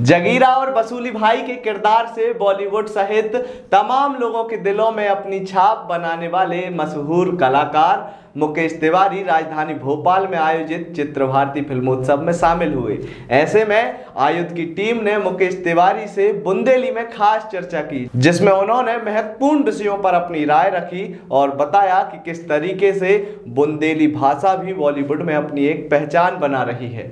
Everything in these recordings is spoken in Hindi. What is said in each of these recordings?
जगीरा और बसूली भाई के किरदार से बॉलीवुड सहित तमाम लोगों के दिलों में अपनी छाप बनाने वाले मशहूर कलाकार मुकेश तिवारी राजधानी भोपाल में आयोजित चित्र भारती फिल्मोत्सव में शामिल हुए ऐसे में आयुध की टीम ने मुकेश तिवारी से बुंदेली में खास चर्चा की जिसमें उन्होंने महत्वपूर्ण विषयों पर अपनी राय रखी और बताया कि किस तरीके से बुंदेली भाषा भी बॉलीवुड में अपनी एक पहचान बना रही है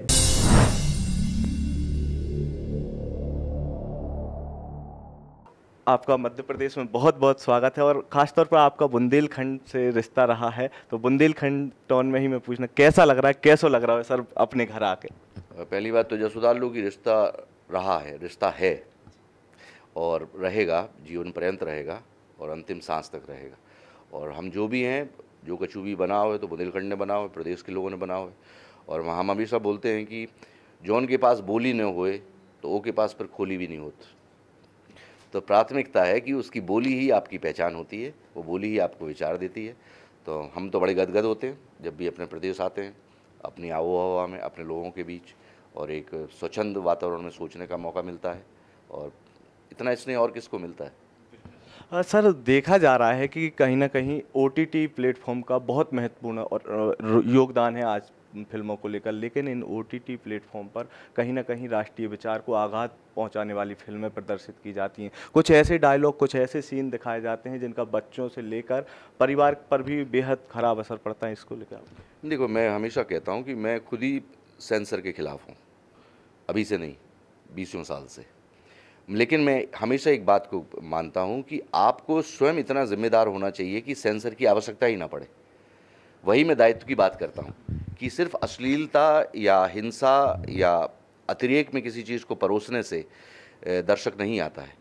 आपका मध्य प्रदेश में बहुत बहुत स्वागत है और ख़ासतौर पर आपका बुंदेलखंड से रिश्ता रहा है तो बुंदेलखंड टाउन में ही मैं पूछना कैसा लग रहा है कैसा लग रहा है सर अपने घर आके पहली बात तो जसुदालू की रिश्ता रहा है रिश्ता है और रहेगा जीवन पर्यंत रहेगा और अंतिम सांस तक रहेगा और हम जो भी हैं जो भी बना हुआ तो बुंदेलखंड ने बना हुआ प्रदेश के लोगों ने बना हुआ और वहाँ हम अभी सब बोलते हैं कि जो के पास बोली न होए तो वो के पास पर खोली भी नहीं होती तो प्राथमिकता है कि उसकी बोली ही आपकी पहचान होती है वो बोली ही आपको विचार देती है तो हम तो बड़े गदगद होते हैं जब भी अपने प्रदेश आते हैं अपनी आबो हवा में अपने लोगों के बीच और एक स्वच्छंद वातावरण में सोचने का मौका मिलता है और इतना स्नेह और किसको मिलता है हाँ, सर देखा जा रहा है कि कहीं ना कहीं ओ टी टी प्लेटफॉर्म का बहुत महत्वपूर्ण और योगदान है आज फिल्मों को लेकर लेकिन इन ओ टी टी प्लेटफॉर्म पर कहीं ना कहीं राष्ट्रीय विचार को आघात पहुंचाने वाली फिल्में प्रदर्शित की जाती हैं कुछ ऐसे डायलॉग कुछ ऐसे सीन दिखाए जाते हैं जिनका बच्चों से लेकर परिवार पर भी बेहद खराब असर पड़ता है इसको लेकर देखो मैं हमेशा कहता हूँ कि मैं खुद ही सेंसर के खिलाफ हूँ अभी से नहीं बीसों साल से लेकिन मैं हमेशा एक बात को मानता हूँ कि आपको स्वयं इतना जिम्मेदार होना चाहिए कि सेंसर की आवश्यकता ही ना पड़े वही मैं दायित्व की बात करता हूँ कि सिर्फ अश्लीलता या हिंसा या अतिरेक में किसी चीज़ को परोसने से दर्शक नहीं आता है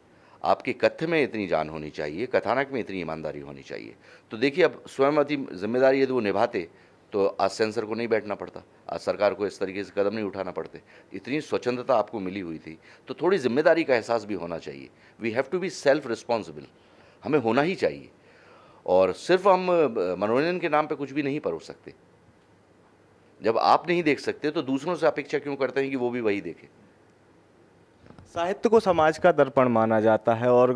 आपके कथ्य में इतनी जान होनी चाहिए कथानक में इतनी ईमानदारी होनी चाहिए तो देखिए अब स्वयं अति जिम्मेदारी यदि वो निभाते तो आज सेंसर को नहीं बैठना पड़ता आज सरकार को इस तरीके से कदम नहीं उठाना पड़ते इतनी स्वच्छंदता आपको मिली हुई थी तो थोड़ी जिम्मेदारी का एहसास भी होना चाहिए we have to be self responsible हमें होना ही चाहिए और सिर्फ हम मनोरंजन के नाम पे कुछ भी नहीं परोस सकते जब आप नहीं देख सकते तो दूसरों से अपेक्षा क्यों करते हैं कि वो भी वही देखें साहित्य को समाज का दर्पण माना जाता है और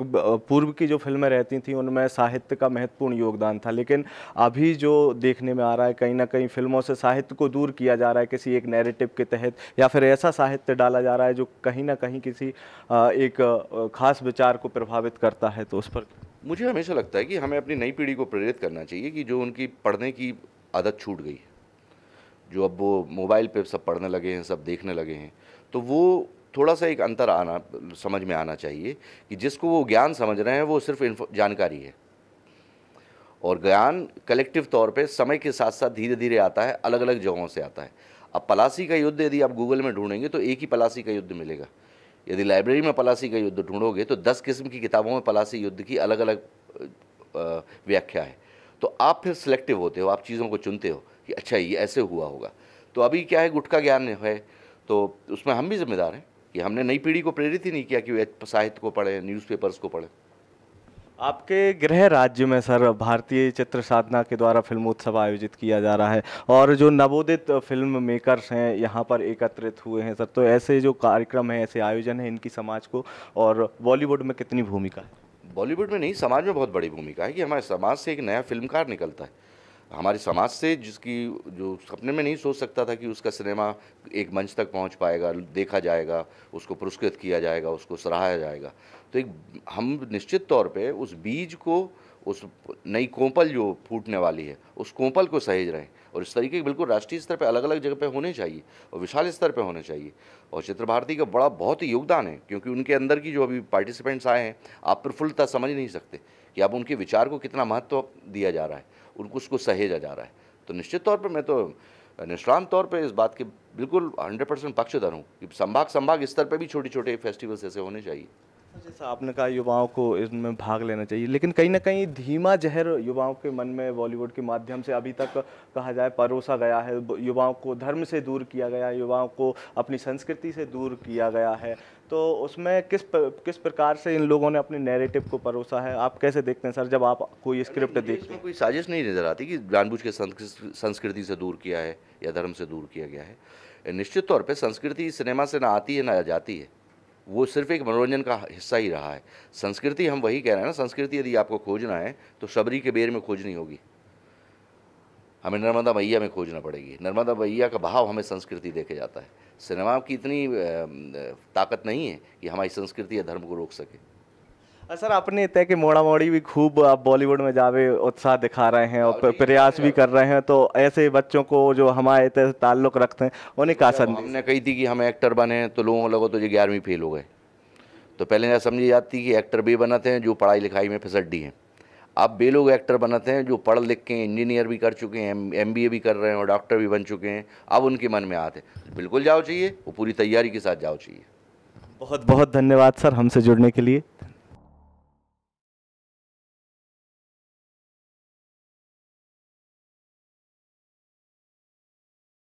पूर्व की जो फिल्में रहती थी उनमें साहित्य का महत्वपूर्ण योगदान था लेकिन अभी जो देखने में आ रहा है कहीं ना कहीं फिल्मों से साहित्य को दूर किया जा रहा है किसी एक नैरेटिव के तहत या फिर ऐसा साहित्य डाला जा रहा है जो कहीं ना कहीं किसी एक खास विचार को प्रभावित करता है तो उस पर मुझे हमेशा लगता है कि हमें अपनी नई पीढ़ी को प्रेरित करना चाहिए कि जो उनकी पढ़ने की आदत छूट गई जो अब वो मोबाइल पे सब पढ़ने लगे हैं सब देखने लगे हैं तो वो थोड़ा सा एक अंतर आना समझ में आना चाहिए कि जिसको वो ज्ञान समझ रहे हैं वो सिर्फ जानकारी है और ज्ञान कलेक्टिव तौर पे समय के साथ साथ धीरे धीरे आता है अलग अलग जगहों से आता है अब पलासी का युद्ध यदि आप गूगल में ढूंढेंगे तो एक ही पलासी का युद्ध मिलेगा यदि लाइब्रेरी में पलासी का युद्ध ढूंढोगे तो दस किस्म की किताबों में पलासी युद्ध की अलग अलग व्याख्या है तो आप फिर सिलेक्टिव होते हो आप चीज़ों को चुनते हो कि अच्छा ये ऐसे हुआ होगा तो अभी क्या है गुटका ज्ञान है तो उसमें हम भी जिम्मेदार हैं कि हमने नई पीढ़ी को प्रेरित ही नहीं किया कि वे साहित्य को पढ़े न्यूज़पेपर्स को पढ़े आपके गृह राज्य में सर भारतीय चित्र साधना के द्वारा उत्सव आयोजित किया जा रहा है और जो नवोदित फिल्म मेकर्स हैं यहाँ पर एकत्रित हुए हैं सर तो ऐसे जो कार्यक्रम हैं ऐसे आयोजन हैं इनकी समाज को और बॉलीवुड में कितनी भूमिका है बॉलीवुड में नहीं समाज में बहुत बड़ी भूमिका है कि हमारे समाज से एक नया फिल्मकार निकलता है हमारे समाज से जिसकी जो सपने में नहीं सोच सकता था कि उसका सिनेमा एक मंच तक पहुंच पाएगा देखा जाएगा उसको पुरस्कृत किया जाएगा उसको सराहाया जाएगा तो एक हम निश्चित तौर पे उस बीज को उस नई कोंपल जो फूटने वाली है उस कोंपल को सहेज रहे हैं और इस तरीके के बिल्कुल राष्ट्रीय स्तर पर अलग अलग जगह पर होने चाहिए और विशाल स्तर पर होने चाहिए और चित्र भारती का बड़ा बहुत ही योगदान है क्योंकि उनके अंदर की जो अभी पार्टिसिपेंट्स आए हैं आप प्रफुल्लता समझ नहीं सकते कि अब उनके विचार को कितना महत्व दिया जा रहा है उनको उसको सहेजा जा रहा है तो निश्चित तौर पर मैं तो निष्णांत तौर पर इस बात के बिल्कुल 100 परसेंट पक्षधर हूँ कि संभाग संभाग स्तर पर भी छोटे छोटे फेस्टिवल्स ऐसे होने चाहिए जैसा आपने कहा युवाओं को इसमें भाग लेना चाहिए लेकिन कहीं ना कहीं धीमा जहर युवाओं के मन में बॉलीवुड के माध्यम से अभी तक कहा जाए परोसा गया है युवाओं को धर्म से दूर किया गया है युवाओं को अपनी संस्कृति से दूर किया गया है तो उसमें किस किस प्रकार से इन लोगों ने अपने नैरेटिव को परोसा है आप कैसे देखते हैं सर जब आप कोई स्क्रिप्ट देखते हैं कोई साजिश नहीं नज़र आती कि जानबूझ के संस्कृति से दूर किया है या धर्म से दूर किया गया है निश्चित तौर पर संस्कृति सिनेमा से ना आती है ना जाती है वो सिर्फ एक मनोरंजन का हिस्सा ही रहा है संस्कृति हम वही कह रहे हैं ना संस्कृति यदि आपको खोजना है तो शबरी के बेर में खोजनी होगी हमें नर्मदा मैया में खोजना पड़ेगी नर्मदा मैया का भाव हमें संस्कृति देखे जाता है सिनेमा की इतनी ताकत नहीं है कि हमारी संस्कृति या धर्म को रोक सके सर आपने तय कि मोड़ा मोड़ी भी खूब आप बॉलीवुड में जावे उत्साह दिखा रहे हैं और हाँ, प्रयास भी कर रहे हैं तो ऐसे बच्चों को जो हमारे से ताल्लुक रखते हैं उन्हें का हमने कही थी कि हम एक्टर बने तो लोगों को तो ये ग्यारहवीं फेल हो गए तो पहले यह समझी जाती कि एक्टर भी बनाते हैं जो पढ़ाई लिखाई में फिसड्डी हैं अब बे लोग एक्टर बनाते हैं जो पढ़ लिख के इंजीनियर भी कर चुके हैं एम भी कर रहे हैं और डॉक्टर भी बन चुके हैं अब उनके मन में आते हैं बिल्कुल जाओ चाहिए वो पूरी तैयारी के साथ जाओ चाहिए बहुत बहुत धन्यवाद सर हमसे जुड़ने के लिए